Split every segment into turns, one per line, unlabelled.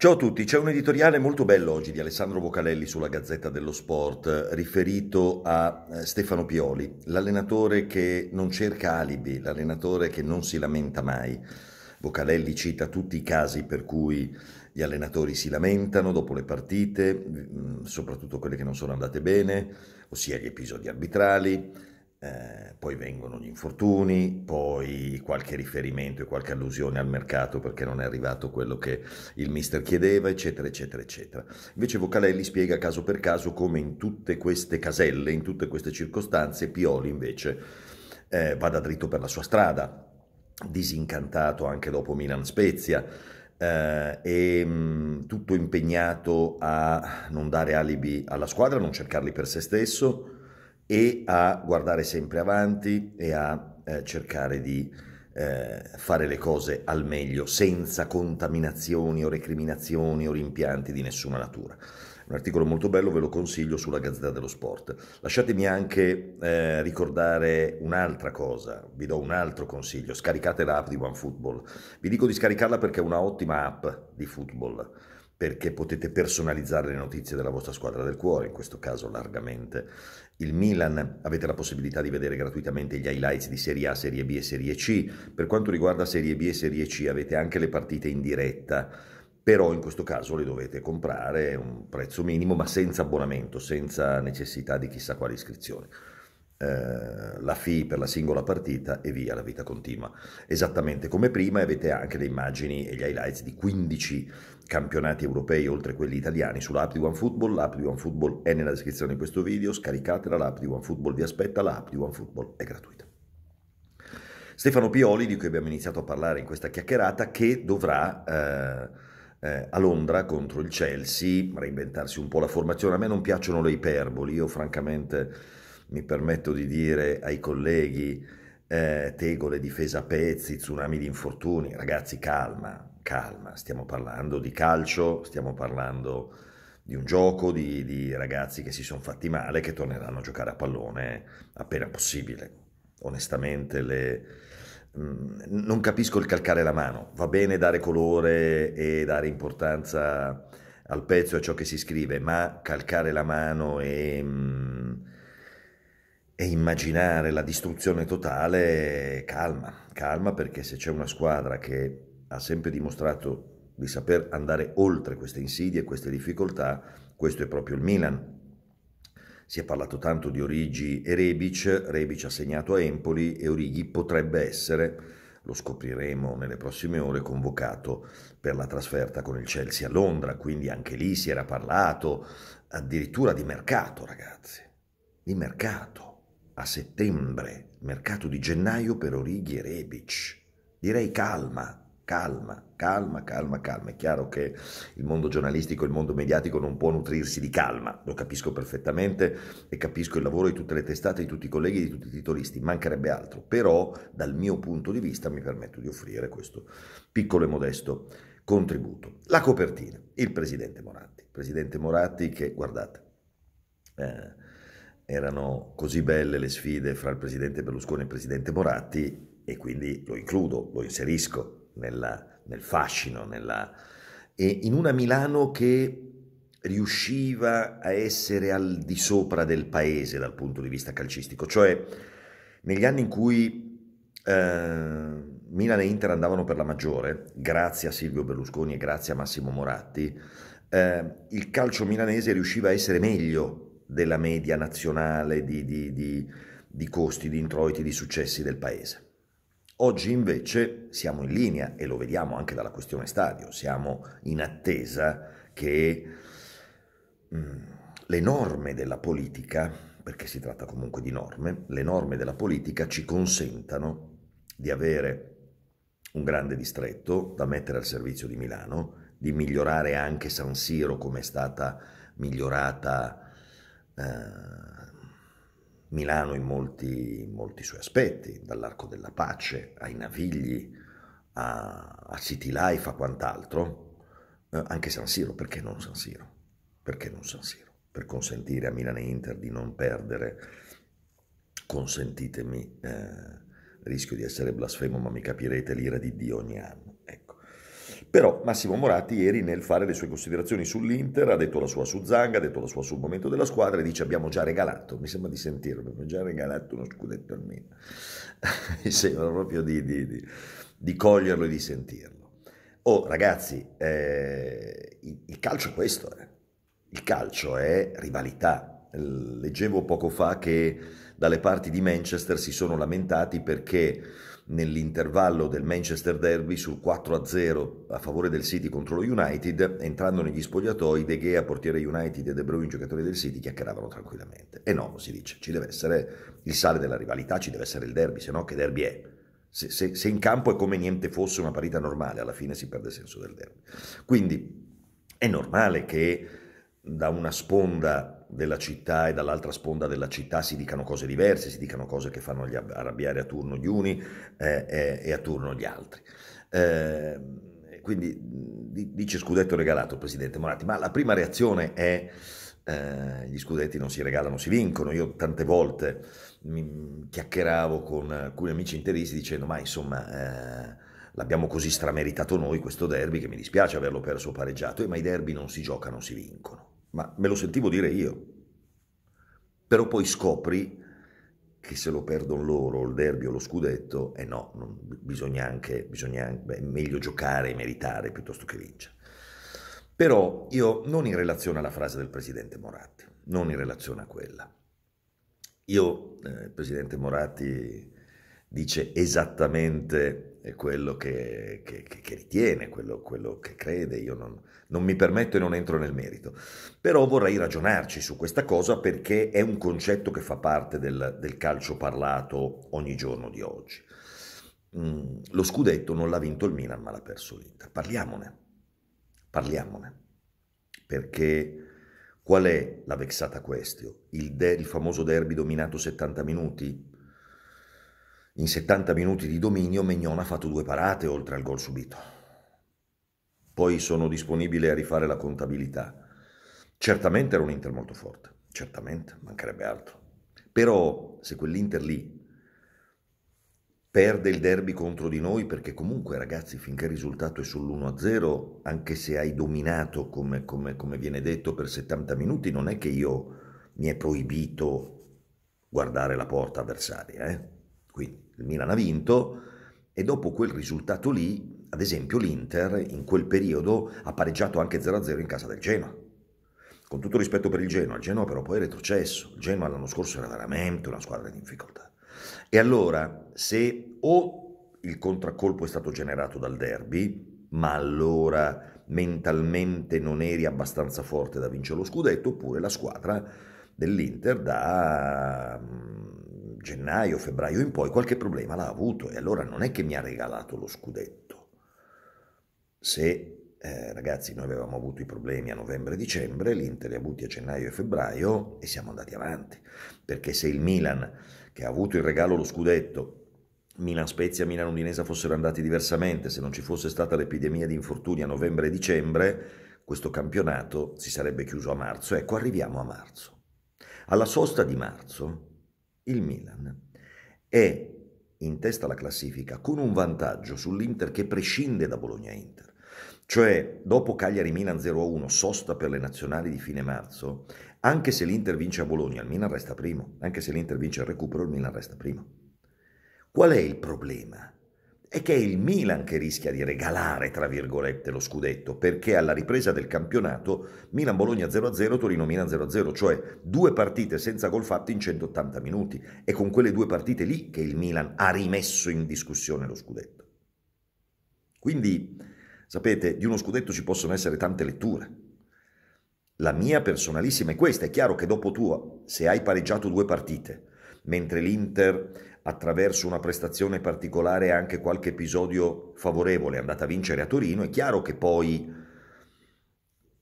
Ciao a tutti, c'è un editoriale molto bello oggi di Alessandro Vocalelli sulla Gazzetta dello Sport riferito a eh, Stefano Pioli, l'allenatore che non cerca alibi, l'allenatore che non si lamenta mai. Vocalelli cita tutti i casi per cui gli allenatori si lamentano dopo le partite, mm, soprattutto quelle che non sono andate bene, ossia gli episodi arbitrali, eh, poi vengono gli infortuni, poi qualche riferimento e qualche allusione al mercato perché non è arrivato quello che il mister chiedeva, eccetera, eccetera, eccetera. Invece Vocalelli spiega caso per caso come in tutte queste caselle, in tutte queste circostanze, Pioli invece eh, vada dritto per la sua strada, disincantato anche dopo Milan Spezia. Eh, e mh, tutto impegnato a non dare alibi alla squadra, non cercarli per se stesso, e a guardare sempre avanti e a eh, cercare di eh, fare le cose al meglio senza contaminazioni o recriminazioni o rimpianti di nessuna natura. Un articolo molto bello, ve lo consiglio sulla Gazzetta dello Sport. Lasciatemi anche eh, ricordare un'altra cosa, vi do un altro consiglio, scaricate l'app di OneFootball. Vi dico di scaricarla perché è una ottima app di football perché potete personalizzare le notizie della vostra squadra del cuore, in questo caso largamente il Milan, avete la possibilità di vedere gratuitamente gli highlights di Serie A, Serie B e Serie C, per quanto riguarda Serie B e Serie C avete anche le partite in diretta, però in questo caso le dovete comprare a un prezzo minimo ma senza abbonamento, senza necessità di chissà quale iscrizione. Eh, la fee per la singola partita e via, la vita continua. Esattamente come prima avete anche le immagini e gli highlights di 15 campionati europei oltre quelli italiani sull'app di OneFootball, l'app di OneFootball è nella descrizione di questo video, scaricatela, l'app di OneFootball vi aspetta, l'app di OneFootball è gratuita. Stefano Pioli, di cui abbiamo iniziato a parlare in questa chiacchierata, che dovrà eh, eh, a Londra contro il Chelsea reinventarsi un po' la formazione. A me non piacciono le iperboli, io francamente mi permetto di dire ai colleghi, eh, tegole, difesa a pezzi, tsunami di infortuni, ragazzi calma, calma, stiamo parlando di calcio, stiamo parlando di un gioco, di, di ragazzi che si sono fatti male, che torneranno a giocare a pallone appena possibile. Onestamente le, mm, non capisco il calcare la mano. Va bene dare colore e dare importanza al pezzo e a ciò che si scrive, ma calcare la mano e mh, mm, e immaginare la distruzione totale, calma, calma perché se c'è una squadra che ha sempre dimostrato di saper andare oltre queste insidie, queste difficoltà, questo è proprio il Milan. Si è parlato tanto di Origi e Rebic, Rebic ha segnato a Empoli e Origi potrebbe essere, lo scopriremo nelle prossime ore, convocato per la trasferta con il Chelsea a Londra, quindi anche lì si era parlato addirittura di mercato, ragazzi, di mercato a settembre, mercato di gennaio per Orighi e Rebic. Direi calma, calma, calma, calma, calma. È chiaro che il mondo giornalistico, il mondo mediatico non può nutrirsi di calma, lo capisco perfettamente e capisco il lavoro di tutte le testate, di tutti i colleghi, di tutti i titolisti, mancherebbe altro. Però dal mio punto di vista mi permetto di offrire questo piccolo e modesto contributo. La copertina, il presidente Moratti. Presidente Moratti che, guardate, eh, erano così belle le sfide fra il presidente Berlusconi e il presidente Moratti e quindi lo includo, lo inserisco nella, nel fascino, nella... e in una Milano che riusciva a essere al di sopra del paese dal punto di vista calcistico, cioè negli anni in cui eh, Milan e Inter andavano per la maggiore, grazie a Silvio Berlusconi e grazie a Massimo Moratti, eh, il calcio milanese riusciva a essere meglio della media nazionale di, di, di, di costi, di introiti, di successi del paese. Oggi invece siamo in linea e lo vediamo anche dalla questione stadio, siamo in attesa che mm, le norme della politica, perché si tratta comunque di norme, le norme della politica ci consentano di avere un grande distretto da mettere al servizio di Milano, di migliorare anche San Siro come è stata migliorata eh, Milano in molti, in molti, suoi aspetti, dall'Arco della Pace ai Navigli a, a City Life a quant'altro, eh, anche San Siro, perché non San Siro? Perché non San Siro? Per consentire a Milano e Inter di non perdere, consentitemi, eh, rischio di essere blasfemo, ma mi capirete, l'ira di Dio ogni anno. Però Massimo Moratti ieri nel fare le sue considerazioni sull'Inter ha detto la sua su Zanga, ha detto la sua sul momento della squadra e dice abbiamo già regalato, mi sembra di sentirlo, abbiamo già regalato uno scudetto almeno. mi sembra proprio di, di, di, di, coglierlo e di sentirlo. Oh ragazzi, eh, il, il calcio è questo, eh. il calcio è rivalità. Leggevo poco fa che dalle parti di Manchester si sono lamentati perché nell'intervallo del Manchester Derby sul 4-0 a favore del City contro lo United, entrando negli spogliatoi De Gea, portiere United e De Bruyne, giocatori del City, chiacchieravano tranquillamente. E no, si dice, ci deve essere il sale della rivalità, ci deve essere il derby, se no che derby è? Se, se, se in campo è come niente fosse una parità normale, alla fine si perde il senso del derby. Quindi è normale che da una sponda della città e dall'altra sponda della città si dicano cose diverse, si dicano cose che fanno arrabbiare a turno gli uni eh, e a turno gli altri. Eh, quindi dice scudetto regalato il presidente Moratti, ma la prima reazione è eh, gli scudetti non si regalano, si vincono. Io tante volte mi chiacchieravo con alcuni amici interisti dicendo ma insomma... Eh, L'abbiamo così strameritato noi questo derby che mi dispiace averlo perso o pareggiato, e eh, ma i derby non si giocano, si vincono ma me lo sentivo dire io. Però poi scopri che se lo perdono loro, il derby o lo scudetto, eh no, non, bisogna anche, bisogna beh, è meglio giocare e meritare piuttosto che vincere. Però io non in relazione alla frase del presidente Moratti, non in relazione a quella. Io, eh, il presidente Moratti dice esattamente è quello che, che, che ritiene, quello, quello, che crede, io non, non, mi permetto e non entro nel merito. Però vorrei ragionarci su questa cosa perché è un concetto che fa parte del, del calcio parlato ogni giorno di oggi. Mm, lo scudetto non l'ha vinto il Milan ma l'ha perso l'Inter. Parliamone, parliamone, perché... Qual è la vexata questio? Il, de- il famoso derby dominato 70 minuti? In 70 minuti di dominio Mignon ha fatto due parate oltre al gol subito. Poi sono disponibile a rifare la contabilità. Certamente era un Inter molto forte, certamente, mancherebbe altro. Però se quell'Inter lì perde il derby contro di noi, perché comunque ragazzi finché il risultato è sull'1-0, anche se hai dominato come, come, come viene detto per 70 minuti, non è che io mi è proibito guardare la porta avversaria. Eh? Quindi il Milan ha vinto e dopo quel risultato lì, ad esempio l'Inter in quel periodo ha pareggiato anche 0-0 in casa del Genoa. Con tutto rispetto per il Genoa, il Genoa però poi è retrocesso, il Genoa l'anno scorso era veramente una squadra di difficoltà. E allora, se o il contraccolpo è stato generato dal derby, ma allora mentalmente non eri abbastanza forte da vincere lo scudetto, oppure la squadra dell'Inter da gennaio, febbraio in poi qualche problema l'ha avuto e allora non è che mi ha regalato lo scudetto. Se eh, ragazzi noi avevamo avuto i problemi a novembre e dicembre, l'Inter li ha avuti a gennaio e febbraio e siamo andati avanti, perché se il Milan che ha avuto il regalo lo scudetto Milan Spezia, Milan Udinese fossero andati diversamente, se non ci fosse stata l'epidemia di infortuni a novembre e dicembre, questo campionato si sarebbe chiuso a marzo. Ecco, arriviamo a marzo. Alla sosta di marzo il Milan è in testa alla classifica con un vantaggio sull'Inter che prescinde da Bologna-Inter. Cioè, dopo Cagliari-Milan 0-1, sosta per le nazionali di fine marzo, anche se l'Inter vince a Bologna, il Milan resta primo. Anche se l'Inter vince al recupero, il Milan resta primo. Qual è il problema? è che è il Milan che rischia di regalare, tra virgolette, lo scudetto, perché alla ripresa del campionato Milan-Bologna 0-0, Torino-Milan 0-0, cioè due partite senza gol fatti in 180 minuti. È con quelle due partite lì che il Milan ha rimesso in discussione lo scudetto. Quindi, sapete, di uno scudetto ci possono essere tante letture. La mia personalissima è questa, è chiaro che dopo tua, se hai pareggiato due partite, mentre l'Inter attraverso una prestazione particolare anche qualche episodio favorevole, è andata a vincere a Torino, è chiaro che poi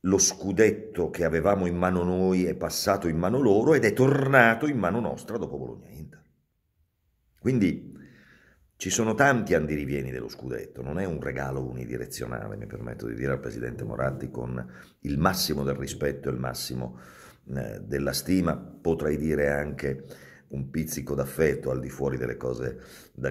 lo scudetto che avevamo in mano noi è passato in mano loro ed è tornato in mano nostra dopo Bologna-Inter. Quindi ci sono tanti andirivieni dello scudetto, non è un regalo unidirezionale, mi permetto di dire al Presidente Moratti con il massimo del rispetto e il massimo eh, della stima, potrei dire anche un pizzico d'affetto al di fuori delle cose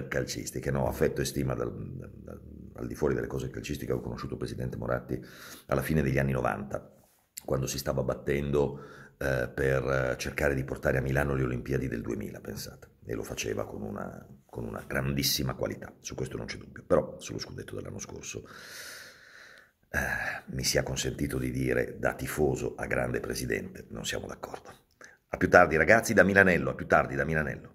calcistiche, no, affetto e stima dal, dal, al di fuori delle cose calcistiche. Ho conosciuto il presidente Moratti alla fine degli anni 90, quando si stava battendo eh, per cercare di portare a Milano le Olimpiadi del 2000, pensate, e lo faceva con una, con una grandissima qualità, su questo non c'è dubbio, però sullo scudetto dell'anno scorso eh, mi sia consentito di dire da tifoso a grande presidente, non siamo d'accordo. A più tardi ragazzi da Milanello, a più tardi da Milanello.